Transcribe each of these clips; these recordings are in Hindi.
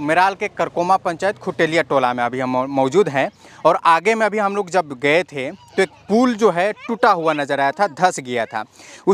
मिराल के करकोमा पंचायत खुटेलिया टोला में अभी हम मौजूद हैं और आगे में अभी हम लोग जब गए थे तो एक पुल जो है टूटा हुआ नज़र आया था धस गया था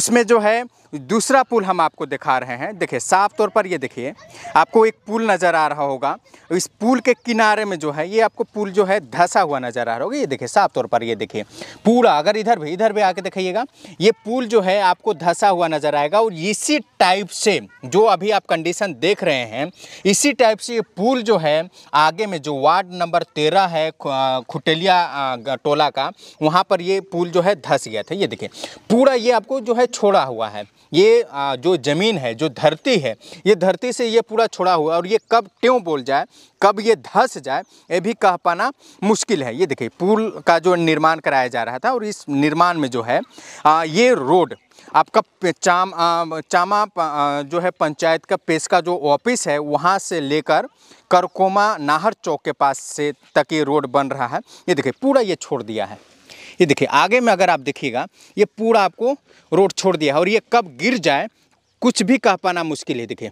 उसमें जो है दूसरा पुल हम आपको दिखा रहे हैं देखिए साफ तौर पर ये देखिए आपको एक पुल नज़र आ रहा होगा इस पुल के किनारे में जो है ये आपको पुल जो है धंसा हुआ नज़र आ रहा होगा ये देखिए साफ तौर पर ये देखिए पूरा अगर इधर भी इधर भी आके दिखाइएगा ये पुल जो है आपको धंसा हुआ नज़र आएगा और इसी टाइप से जो अभी आप कंडीशन देख रहे हैं इसी टाइप से ये पुल जो है आगे में जो वार्ड नंबर तेरह है खुटेलिया टोला का वहाँ पर ये पुल जो है धंस गया था ये देखिए पूरा ये आपको जो है छोड़ा हुआ है ये जो ज़मीन है जो धरती है ये धरती से ये पूरा छोड़ा हुआ और ये कब ट्यों बोल जाए कब ये धस जाए ये भी कह पाना मुश्किल है ये देखिए पुल का जो निर्माण कराया जा रहा था और इस निर्माण में जो है ये रोड आपका चाम चामा जो है पंचायत का पेश का जो ऑफिस है वहाँ से लेकर करकोमा नाहर चौक के पास से तक ये रोड बन रहा है ये देखिए पूरा ये छोड़ दिया है ये देखिए आगे में अगर आप देखिएगा ये पूरा आपको रोड छोड़ दिया है और ये कब गिर जाए कुछ भी कह पाना मुश्किल है देखिए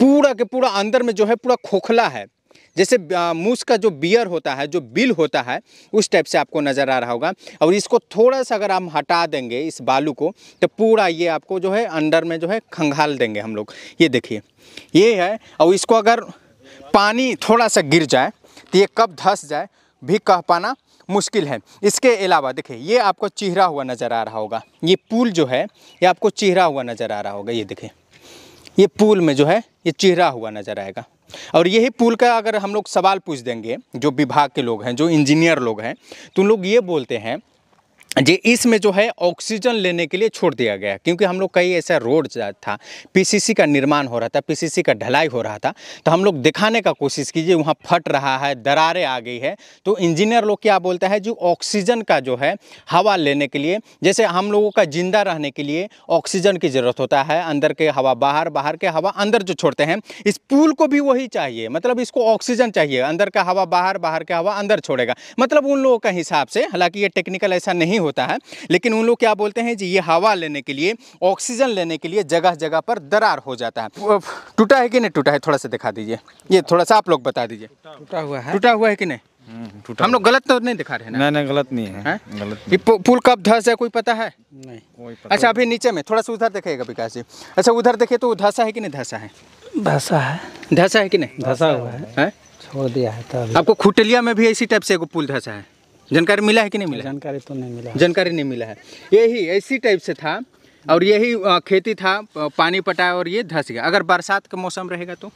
पूरा के पूरा अंदर में जो है पूरा खोखला है जैसे मूस का जो बियर होता है जो बिल होता है उस टाइप से आपको नज़र आ रहा होगा और इसको थोड़ा सा अगर हम हटा देंगे इस बालू को तो पूरा ये आपको जो है अंडर में जो है खंगाल देंगे हम लोग ये देखिए ये है और इसको अगर पानी थोड़ा सा गिर जाए तो ये कब धस जाए भी कह पाना मुश्किल है इसके अलावा देखिए ये आपको चेहरा हुआ नज़र आ रहा होगा ये पुल जो है ये आपको चेहरा हुआ नज़र आ रहा होगा ये देखिए ये पुल में जो है ये चेहरा हुआ नज़र आएगा और यही पुल का अगर हम लोग सवाल पूछ देंगे जो विभाग के लोग हैं जो इंजीनियर लोग हैं तो लोग ये बोलते हैं जी इसमें जो है ऑक्सीजन लेने के लिए छोड़ दिया गया क्योंकि हम लोग कई ऐसा रोड था पीसीसी का निर्माण हो रहा था पीसीसी का ढलाई हो रहा था तो हम लोग दिखाने का कोशिश कीजिए वहाँ फट रहा है दरारें आ गई है तो इंजीनियर लोग क्या बोलता है जो ऑक्सीजन का जो है हवा लेने के लिए जैसे हम लोगों का जिंदा रहने के लिए ऑक्सीजन की ज़रूरत होता है अंदर के हवा बाहर बाहर के हवा अंदर जो छोड़ते हैं इस पुल को भी वही चाहिए मतलब इसको ऑक्सीजन चाहिए अंदर का हवा बाहर बाहर का हवा अंदर छोड़ेगा मतलब उन लोगों के हिसाब से हालांकि ये टेक्निकल ऐसा नहीं नहीं होता है लेकिन उन लोग क्या बोलते हैं जी ये हवा लेने के लिए ऑक्सीजन लेने के लिए जगह जगह पर दरार हो जाता है टूटा है कि नहीं टूटा है थोड़ा सा दिखा दीजिए ये थोड़ा सा आप लोग बता दीजिए टूटा हुआ है टूटा हुआ है कि नहीं हम्म, हम लोग गलत तो नहीं दिखा रहे हैं नहीं नहीं गलत नहीं है, है? गलत नहीं। पुल कब धस है कोई पता है नहीं कोई पता अच्छा अभी नीचे में थोड़ा सा उधर देखेगा विकास जी अच्छा उधर देखिए तो धसा है कि नहीं धसा है धसा है धसा है कि नहीं धसा हुआ है छोड़ दिया है तो आपको खुटलिया में भी इसी टाइप से पुल धसा है जानकारी मिला है कि नहीं मिला जानकारी तो नहीं मिला जानकारी नहीं मिला है यही ऐसी टाइप से था और यही खेती था पानी पटाया और ये धस गया अगर बरसात का मौसम रहेगा तो,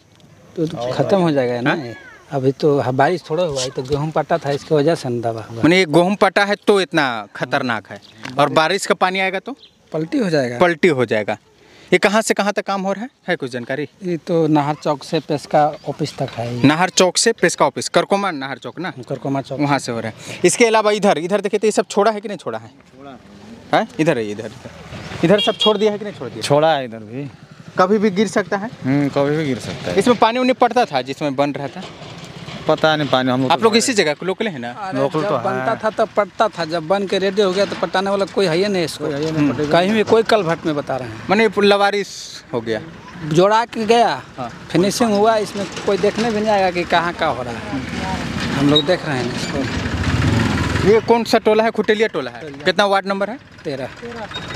तो, तो खत्म हो जाएगा ना हाँ? अभी तो बारिश थोड़ा हुआ है तो गेहूँ पटा था इसकी वजह से दबा मैंने गेहूँ पटा है तो इतना खतरनाक है और बारिश का पानी आएगा तो पलटी हो जाएगा पलटी हो जाएगा ये कहाँ से कहाँ तक काम हो रहा है है कुछ जानकारी ये तो नाहर चौक से पेस्का ऑफिस तक है नाहर चौक से पेस्का ऑफिस करकोमा नाहर चौक ना करकोमा चौक वहाँ से हो रहा है इसके अलावा इधर इधर देखिए तो ये सब छोड़ा है कि नहीं छोड़ा है है इधर है इधर इधर सब छोड़ दिया है कि नहीं छोड़ दिया छोड़ा है इधर भी कभी भी गिर सकता है हम्म, कभी भी गिर सकता है इसमें पानी उन्नी पड़ता था जिसमें बन रहा था पता नहीं पानी हम लोग आप तो लोग इसी जगह लोकल है ना लोकल तो बनता था तब पटता था जब बन के रेडी हो गया तो पटाने वाला कोई है नहीं इसको हम्म। कहीं भी कोई कलभट में बता रहे हैं मैंने लवारिस हो गया जोड़ा के गया फिनिशिंग हाँ। हुआ इसमें कोई देखने भी नहीं आएगा कि कहाँ का हो रहा है हम लोग देख रहे हैं इसको ये कौन सा टोला है खुटेलिया टोला है कितना वार्ड नंबर है तेरह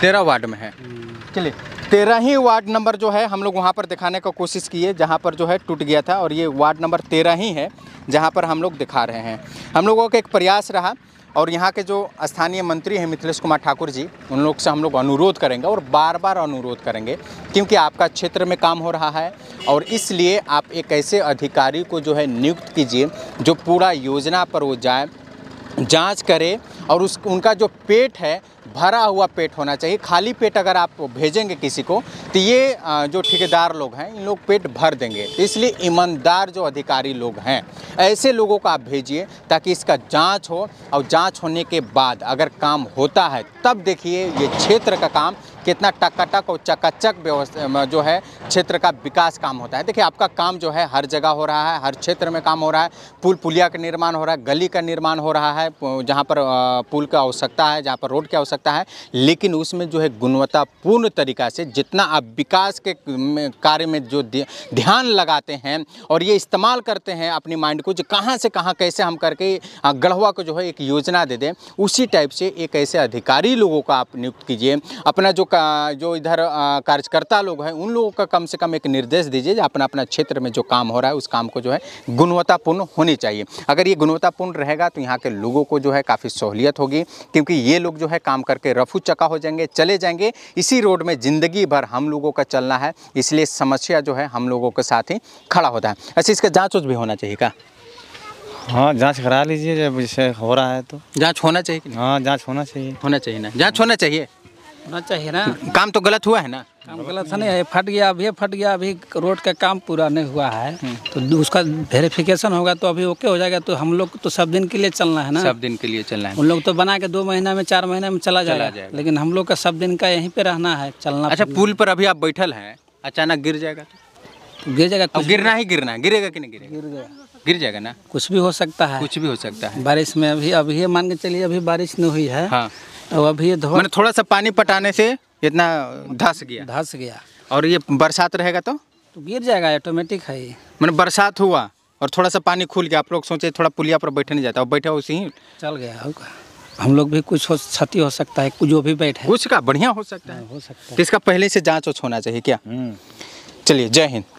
तेरह वार्ड में है हम्म। चलिए तेरह ही वार्ड नंबर जो है हम लोग वहाँ पर दिखाने का कोशिश किए जहाँ पर जो है टूट गया था और ये वार्ड नंबर तेरह ही है जहाँ पर हम लोग दिखा रहे हैं हम लोगों का एक प्रयास रहा और यहाँ के जो स्थानीय मंत्री हैं मिथिलेश कुमार ठाकुर जी उन लोग से हम लोग अनुरोध करेंगे और बार बार अनुरोध करेंगे क्योंकि आपका क्षेत्र में काम हो रहा है और इसलिए आप एक ऐसे अधिकारी को जो है नियुक्त कीजिए जो पूरा योजना पर वो जाए जांच करे और उस उनका जो पेट है भरा हुआ पेट होना चाहिए खाली पेट अगर आप भेजेंगे किसी को तो ये जो ठेकेदार लोग हैं इन लोग पेट भर देंगे इसलिए ईमानदार जो अधिकारी लोग हैं ऐसे लोगों को आप भेजिए ताकि इसका जांच हो और जांच होने के बाद अगर काम होता है तब देखिए ये क्षेत्र का काम कितना टकाटक और चकाचक व्यवस्था जो है क्षेत्र का विकास काम होता है देखिए आपका काम जो है हर जगह हो रहा है हर क्षेत्र में काम हो रहा है पुल पुलिया का निर्माण हो रहा है गली का निर्माण हो रहा है जहाँ पर पुल की आवश्यकता है जहाँ पर रोड की आवश्यकता है लेकिन उसमें जो है गुणवत्तापूर्ण तरीका से जितना आप विकास के कार्य में जो ध्यान लगाते हैं और ये इस्तेमाल करते हैं अपनी माइंड को जो कहाँ से कहाँ कैसे हम करके गढ़वा को जो है एक योजना दे दें उसी टाइप से एक ऐसे अधिकारी लोगों का आप नियुक्त कीजिए अपना जो का जो इधर कार्यकर्ता लोग हैं उन लोगों का कम से कम एक निर्देश दीजिए अपना अपना क्षेत्र में जो काम हो रहा है उस काम को जो है गुणवत्तापूर्ण होनी चाहिए अगर ये गुणवत्तापूर्ण रहेगा तो यहाँ के लोगों को जो है काफ़ी सहूलियत होगी क्योंकि ये लोग जो है काम करके रफू चका हो जाएंगे चले जाएंगे इसी रोड में ज़िंदगी भर हम लोगों का चलना है इसलिए समस्या जो है हम लोगों के साथ ही खड़ा होता है ऐसे अच्छा, इसका जाँच भी होना चाहिए क्या हाँ जांच करा लीजिए जब जैसे हो रहा है तो जांच होना चाहिए हाँ जांच होना चाहिए होना चाहिए ना जांच होना चाहिए होना चाहिए ना काम तो गलत हुआ है ना काम गलत तो नहीं है फट गया अभी फट गया अभी रोड का काम पूरा नहीं हुआ है हम्म। तो उसका वेरिफिकेशन होगा तो अभी ओके हो जाएगा तो हम लोग तो सब दिन के लिए चलना है ना सब दिन के लिए चलना है उन लोग तो बना के दो महीना में चार महीना में चला जाएगा, लेकिन हम लोग का सब दिन का यहीं पे रहना है चलना अच्छा पुल पर अभी आप बैठल है अचानक गिर जाएगा तो? तो गिर जाएगा तो गिरना ही गिरना है गिरेगा कि नहीं गिरेगा गिर जाएगा गिर जाएगा ना कुछ भी हो सकता है कुछ भी हो सकता है बारिश में अभी अभी मान के चलिए अभी बारिश नहीं हुई है हाँ। अब अभी मैंने थोड़ा सा पानी पटाने से इतना धस गया धस गया और ये बरसात रहेगा तो तो गिर जाएगा ऑटोमेटिक है मैंने बरसात हुआ और थोड़ा सा पानी खुल गया आप लोग सोचे थोड़ा पुलिया पर बैठे नहीं जाता और बैठा उसी ही चल गया होगा हम लोग भी कुछ क्षति हो, हो सकता है जो भी बैठे कुछ का बढ़िया हो सकता है हाँ, हो सकता है इसका पहले से जाँच उच होना चाहिए क्या हम्म। चलिए जय हिंद